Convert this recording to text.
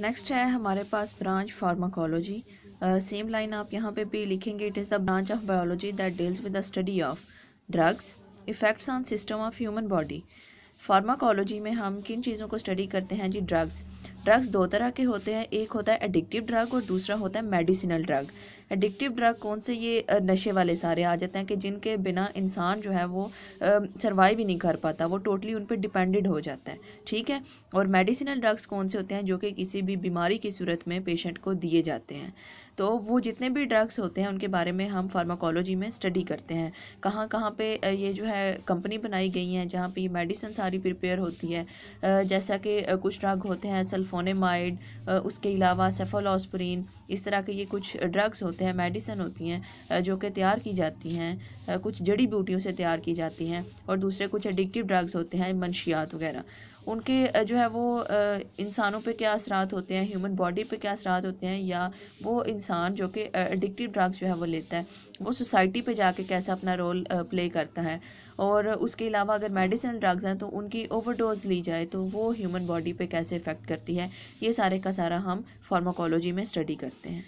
next है हमारे पास ब्रांच फार्माकोलॉजी सेम लाइन आप यहाँ पे भी लिखेंगे it is the branch of biology that deals with the study of drugs effects on system of human body pharmacology में हम किन चीज़ों को स्टडी करते हैं जी ड्रग्स ड्रग्स दो तरह के होते हैं एक होता है एडिक्टिव ड्रग और दूसरा होता है मेडिसिनल ड्रग एडिक्टिव ड्रग कौन से ये नशे वाले सारे आ जाते हैं कि जिनके बिना इंसान जो है वो सर्वाइव ही नहीं कर पाता वो टोटली उन पर डिपेंडेड हो जाता है ठीक है और मेडिसिनल ड्रग्स कौन से होते हैं जो कि किसी भी बीमारी की सूरत में पेशेंट को दिए जाते हैं तो वो जितने भी ड्रग्स होते हैं उनके बारे में हम फार्माकोलॉजी में स्टडी करते हैं कहाँ कहाँ पे ये जो है कंपनी बनाई गई हैं जहाँ पे ये मेडिसिन सारी प्रिपेयर होती है जैसा कि कुछ ड्रग होते हैं सल्फोनेमाइड उसके अलावा सेफोलॉस्परिन इस तरह के ये कुछ ड्रग्स होते हैं होते हैं मेडिसन होती हैं जो कि तैयार की जाती हैं कुछ जड़ी बूटियों से तैयार की जाती हैं और दूसरे कुछ एडिक्टिव ड्रग्स होते हैं मनशियात वगैरह उनके जो है वो इंसानों पे क्या असरात होते हैं ह्यूमन बॉडी पे क्या असरात होते हैं या वो इंसान जो कि एडिक्टिव ड्रग्स जो है वो लेता है वो सोसाइटी पे जाके कैसा अपना रोल प्ले करता है और उसके अलावा अगर मेडिसिन ड्रग्स हैं तो उनकी ओवरडोज ली जाए तो वो ह्यूमन बॉडी पे कैसे इफ़ेक्ट करती है ये सारे का सारा हम फार्माकोलॉजी में स्टडी करते हैं